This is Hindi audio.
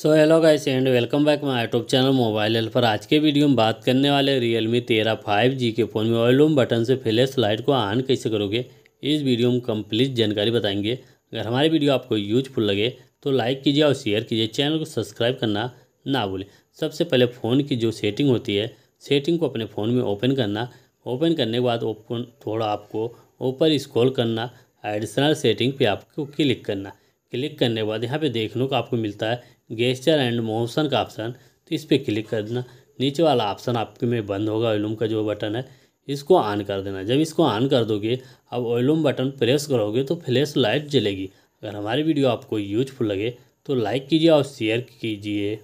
so hello guys and welcome back my YouTube channel Mobile L पर आज के वीडियो में बात करने वाले रियल मी तेरह फाइव जी के फ़ोन में वॉल्यूम बटन से फ्लैश लाइट को ऑन कैसे करोगे इस वीडियो में कंप्लीट जानकारी बताएंगे अगर हमारी वीडियो आपको यूजफुल लगे तो लाइक कीजिए और शेयर कीजिए चैनल को सब्सक्राइब करना ना भूलें सबसे पहले फ़ोन की जो सेटिंग होती है सेटिंग को अपने फ़ोन में ओपन करना ओपन करने के बाद ओपन थोड़ा आपको ऊपर स्क्रॉल करना एडिशनल सेटिंग पे आपको क्लिक करना क्लिक करने के बाद यहाँ पे देखने को आपको मिलता है गेस्चर एंड मोशन का ऑप्शन तो इस पर क्लिक कर देना नीचे वाला ऑप्शन आपके में बंद होगा ओलूम का जो बटन है इसको ऑन कर देना जब इसको ऑन कर दोगे अब ओलूम बटन प्रेस करोगे तो फ्लैश लाइट जलेगी अगर हमारी वीडियो आपको यूजफुल लगे तो लाइक कीजिए और शेयर कीजिए